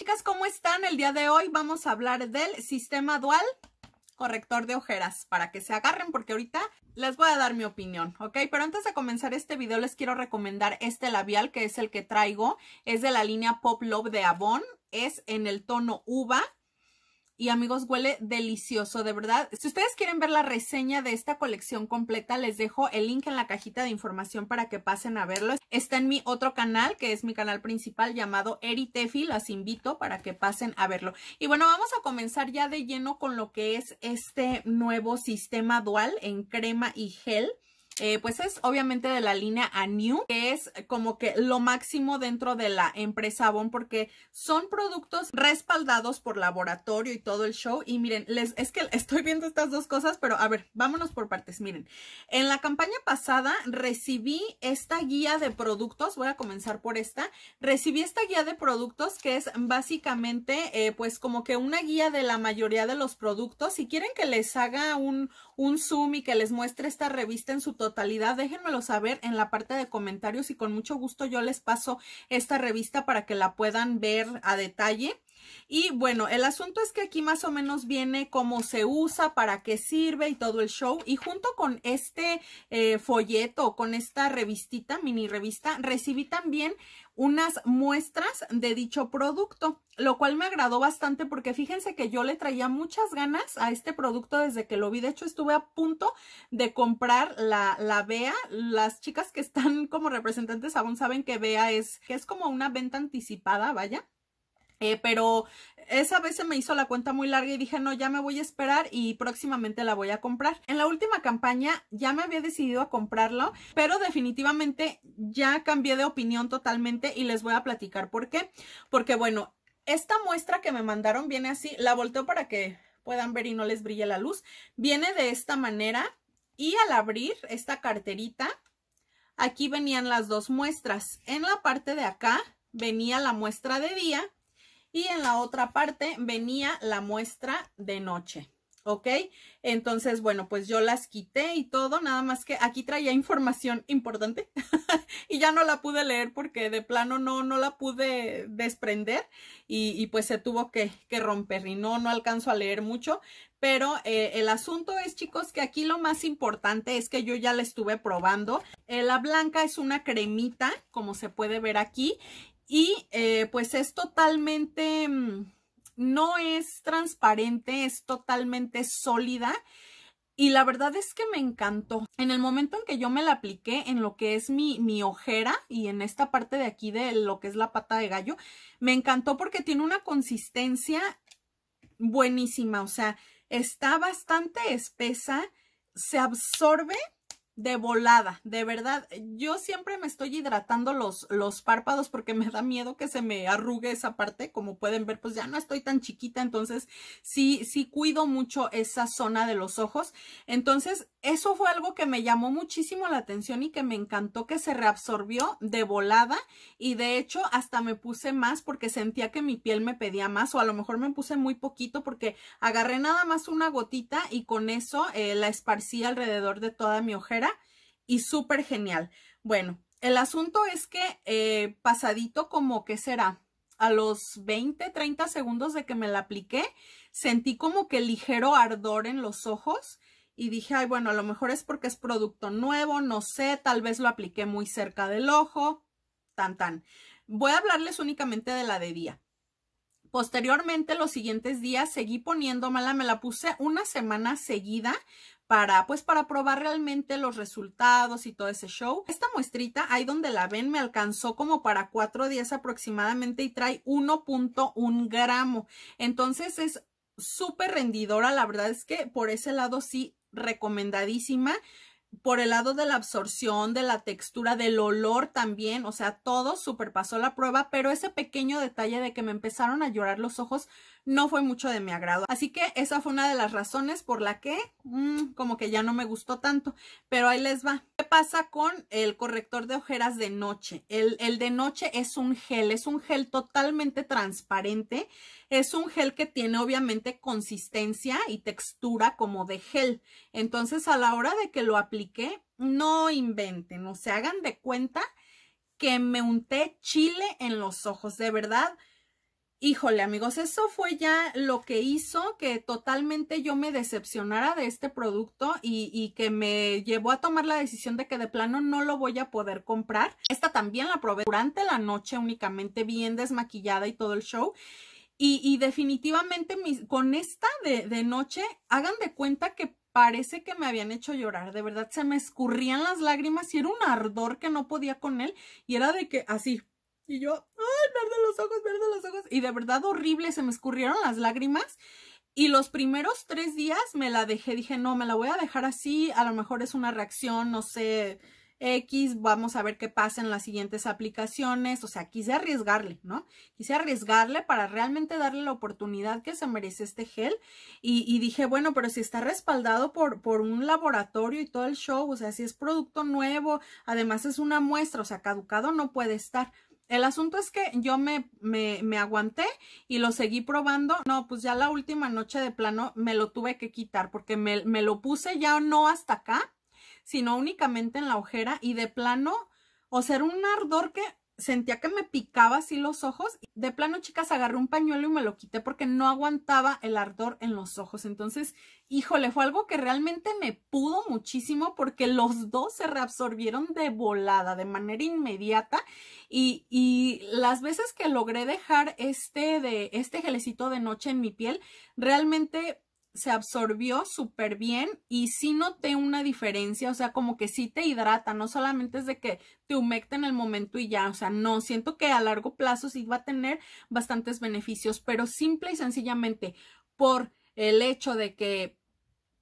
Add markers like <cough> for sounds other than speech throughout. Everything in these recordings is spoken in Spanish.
chicas, ¿cómo están? El día de hoy vamos a hablar del sistema dual corrector de ojeras para que se agarren porque ahorita les voy a dar mi opinión, ¿ok? Pero antes de comenzar este video les quiero recomendar este labial que es el que traigo, es de la línea Pop Love de Avon, es en el tono uva, y amigos, huele delicioso, de verdad. Si ustedes quieren ver la reseña de esta colección completa, les dejo el link en la cajita de información para que pasen a verlo. Está en mi otro canal, que es mi canal principal llamado Tefi, Las invito para que pasen a verlo. Y bueno, vamos a comenzar ya de lleno con lo que es este nuevo sistema dual en crema y gel. Eh, pues es obviamente de la línea Anew, que es como que lo máximo dentro de la empresa Avon porque son productos respaldados por laboratorio y todo el show. Y miren, les, es que estoy viendo estas dos cosas, pero a ver, vámonos por partes. Miren, en la campaña pasada recibí esta guía de productos, voy a comenzar por esta, recibí esta guía de productos que es básicamente eh, pues como que una guía de la mayoría de los productos. Si quieren que les haga un, un zoom y que les muestre esta revista en su totalidad, totalidad, déjenmelo saber en la parte de comentarios y con mucho gusto yo les paso esta revista para que la puedan ver a detalle. Y bueno, el asunto es que aquí más o menos viene cómo se usa, para qué sirve y todo el show. Y junto con este eh, folleto, con esta revistita, mini revista, recibí también unas muestras de dicho producto, lo cual me agradó bastante porque fíjense que yo le traía muchas ganas a este producto desde que lo vi. De hecho, estuve a punto de comprar la, la BEA. Las chicas que están como representantes aún saben que BEA es, que es como una venta anticipada, vaya eh, pero esa vez se me hizo la cuenta muy larga y dije, no, ya me voy a esperar y próximamente la voy a comprar. En la última campaña ya me había decidido a comprarlo, pero definitivamente ya cambié de opinión totalmente y les voy a platicar por qué. Porque bueno, esta muestra que me mandaron viene así, la volteo para que puedan ver y no les brille la luz. Viene de esta manera y al abrir esta carterita, aquí venían las dos muestras. En la parte de acá venía la muestra de día y en la otra parte venía la muestra de noche. ¿Ok? Entonces, bueno, pues yo las quité y todo, nada más que aquí traía información importante <laughs> y ya no la pude leer porque de plano no, no la pude desprender y, pues se tuvo que, romper y no, no alcanzo a leer mucho, pero eh, el asunto es, chicos, que aquí lo más importante es que yo ya la estuve probando. Eh, la blanca es una cremita, como se puede ver aquí, y eh, pues es totalmente, mm, no es transparente, es totalmente sólida. Y la verdad es que me encantó. En el momento en que yo me la apliqué en lo que es mi, mi ojera y en esta parte de aquí de lo que es la pata de gallo, me encantó porque tiene una consistencia buenísima. O sea, está bastante espesa, se absorbe de volada, de verdad. Yo siempre me estoy hidratando los, los párpados porque me da miedo que se me arrugue esa parte. Como pueden ver, pues ya no estoy tan chiquita, entonces sí, sí cuido mucho esa zona de los ojos. Entonces, eso fue algo que me llamó muchísimo la atención y que me encantó que se reabsorbió de volada y de hecho hasta me puse más porque sentía que mi piel me pedía más o a lo mejor me puse muy poquito porque agarré nada más una gotita y con eso eh, la esparcí alrededor de toda mi ojera y súper genial. Bueno, el asunto es que eh, pasadito como que será a los 20, 30 segundos de que me la apliqué, sentí como que ligero ardor en los ojos y dije, ay, bueno, a lo mejor es porque es producto nuevo, no sé, tal vez lo apliqué muy cerca del ojo, tan, tan. Voy a hablarles únicamente de la de día. Posteriormente, los siguientes días, seguí poniéndomela, me la puse una semana seguida para, pues, para probar realmente los resultados y todo ese show. Esta muestrita, ahí donde la ven, me alcanzó como para cuatro días aproximadamente y trae 1.1 gramo. Entonces, es súper rendidora, la verdad es que por ese lado sí recomendadísima por el lado de la absorción, de la textura, del olor también, o sea, todo superpasó la prueba, pero ese pequeño detalle de que me empezaron a llorar los ojos no fue mucho de mi agrado. Así que esa fue una de las razones por la que mm, como que ya no me gustó tanto, pero ahí les va. ¿Qué pasa con el corrector de ojeras de noche? El, de noche es un gel, es un gel totalmente transparente, es un gel que tiene obviamente consistencia y textura como de gel. Entonces a la hora de que lo aplique que no inventen, o se hagan de cuenta que me unté chile en los ojos, de verdad. Híjole amigos, eso fue ya lo que hizo que totalmente yo me decepcionara de este producto y, que me llevó a tomar la decisión de que de plano no lo voy a poder comprar. Esta también la probé durante la noche únicamente bien desmaquillada y todo el show. Y, definitivamente con esta de noche, hagan de cuenta que parece que me habían hecho llorar, de verdad se me escurrían las lágrimas y era un ardor que no podía con él y era de que así, y yo, ay, verde los ojos, verde los ojos, y de verdad horrible, se me escurrieron las lágrimas y los primeros tres días me la dejé, dije, no, me la voy a dejar así, a lo mejor es una reacción, no sé, X, vamos a ver qué pasa en las siguientes aplicaciones, o sea, quise arriesgarle, ¿no? Quise arriesgarle para realmente darle la oportunidad que se merece este gel y, dije, bueno, pero si está respaldado por, por un laboratorio y todo el show, o sea, si es producto nuevo, además es una muestra, o sea, caducado no puede estar. El asunto es que yo me, me, aguanté y lo seguí probando. No, pues ya la última noche de plano me lo tuve que quitar porque me, me lo puse ya no hasta acá, sino únicamente en la ojera y de plano, o sea, era un ardor que sentía que me picaba así los ojos. De plano, chicas, agarré un pañuelo y me lo quité porque no aguantaba el ardor en los ojos. Entonces, híjole, fue algo que realmente me pudo muchísimo porque los dos se reabsorbieron de volada, de manera inmediata. Y, las veces que logré dejar este, de, este gelecito de noche en mi piel, realmente se absorbió súper bien y sí noté una diferencia, o sea, como que sí te hidrata, no solamente es de que te humecta en el momento y ya, o sea, no, siento que a largo plazo sí va a tener bastantes beneficios, pero simple y sencillamente por el hecho de que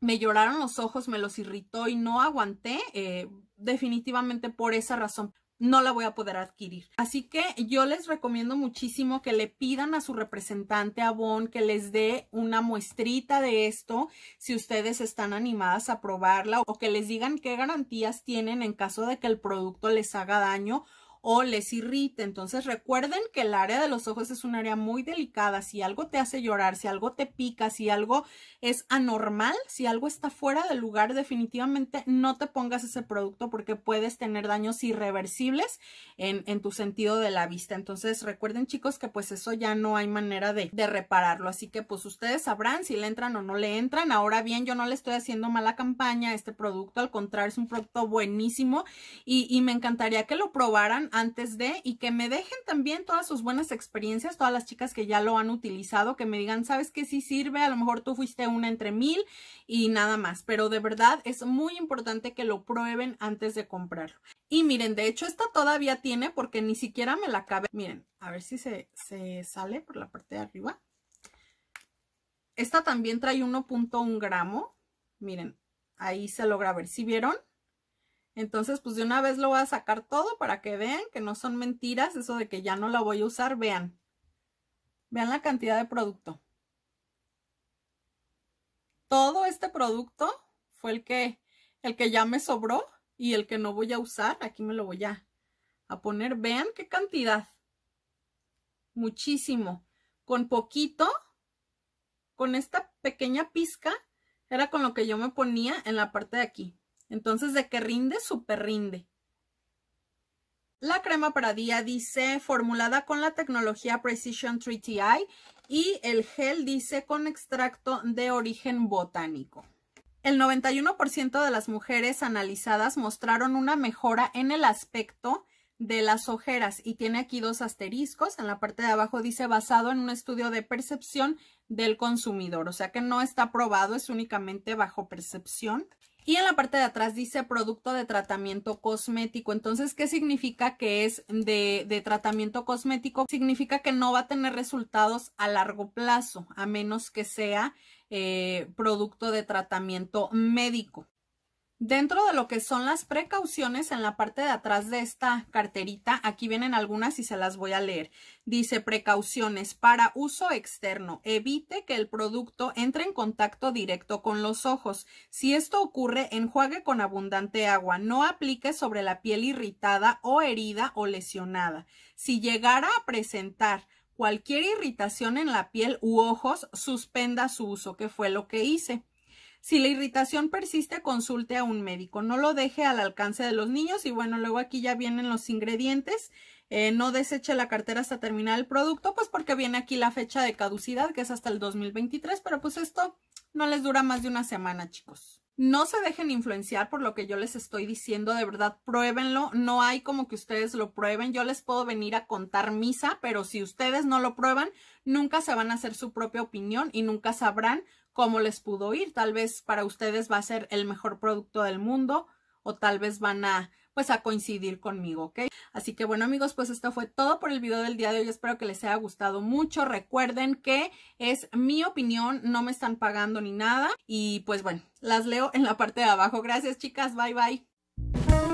me lloraron los ojos, me los irritó y no aguanté, eh, definitivamente por esa razón no la voy a poder adquirir. Así que yo les recomiendo muchísimo que le pidan a su representante Avon que les dé una muestrita de esto si ustedes están animadas a probarla o que les digan qué garantías tienen en caso de que el producto les haga daño o les irrite, Entonces recuerden que el área de los ojos es un área muy delicada. Si algo te hace llorar, si algo te pica, si algo es anormal, si algo está fuera del lugar, definitivamente no te pongas ese producto porque puedes tener daños irreversibles en, tu sentido de la vista. Entonces recuerden chicos que pues eso ya no hay manera de, repararlo. Así que pues ustedes sabrán si le entran o no le entran. Ahora bien, yo no le estoy haciendo mala campaña a este producto. Al contrario, es un producto buenísimo y, y me encantaría que lo probaran antes de y que me dejen también todas sus buenas experiencias, todas las chicas que ya lo han utilizado, que me digan, ¿sabes qué? Sí sirve, a lo mejor tú fuiste una entre mil y nada más, pero de verdad es muy importante que lo prueben antes de comprarlo. Y miren, de hecho esta todavía tiene porque ni siquiera me la cabe Miren, a ver si se, se sale por la parte de arriba. Esta también trae 1.1 gramo. Miren, ahí se logra ver. si vieron? Entonces, pues de una vez lo voy a sacar todo para que vean que no son mentiras eso de que ya no la voy a usar. Vean. Vean la cantidad de producto. Todo este producto fue el que, el que ya me sobró y el que no voy a usar. Aquí me lo voy a poner. Vean qué cantidad. Muchísimo. Con poquito, con esta pequeña pizca, era con lo que yo me ponía en la parte de aquí. Entonces, de que rinde, súper rinde. La crema para día dice formulada con la tecnología Precision 3TI y el gel dice con extracto de origen botánico. El 91% de las mujeres analizadas mostraron una mejora en el aspecto de las ojeras y tiene aquí dos asteriscos. En la parte de abajo dice basado en un estudio de percepción del consumidor, o sea que no está probado, es únicamente bajo percepción. Y en la parte de atrás dice producto de tratamiento cosmético. Entonces, ¿qué significa que es de, tratamiento cosmético? Significa que no va a tener resultados a largo plazo, a menos que sea eh, producto de tratamiento médico. Dentro de lo que son las precauciones, en la parte de atrás de esta carterita, aquí vienen algunas y se las voy a leer. Dice precauciones para uso externo. Evite que el producto entre en contacto directo con los ojos. Si esto ocurre, enjuague con abundante agua. No aplique sobre la piel irritada o herida o lesionada. Si llegara a presentar cualquier irritación en la piel u ojos, suspenda su uso, que fue lo que hice. Si la irritación persiste, consulte a un médico. No lo deje al alcance de los niños. Y bueno, luego aquí ya vienen los ingredientes. Eh, no deseche la cartera hasta terminar el producto, pues porque viene aquí la fecha de caducidad, que es hasta el 2023. Pero pues esto no les dura más de una semana, chicos. No se dejen influenciar por lo que yo les estoy diciendo, de verdad, pruébenlo. No hay como que ustedes lo prueben. Yo les puedo venir a contar misa, pero si ustedes no lo prueban, nunca se van a hacer su propia opinión y nunca sabrán cómo les pudo ir. Tal vez para ustedes va a ser el mejor producto del mundo o tal vez van a pues a coincidir conmigo, ¿ok? Así que bueno amigos, pues esto fue todo por el video del día de hoy. Espero que les haya gustado mucho. Recuerden que es mi opinión, no me están pagando ni nada. Y pues bueno, las leo en la parte de abajo. Gracias chicas, bye bye.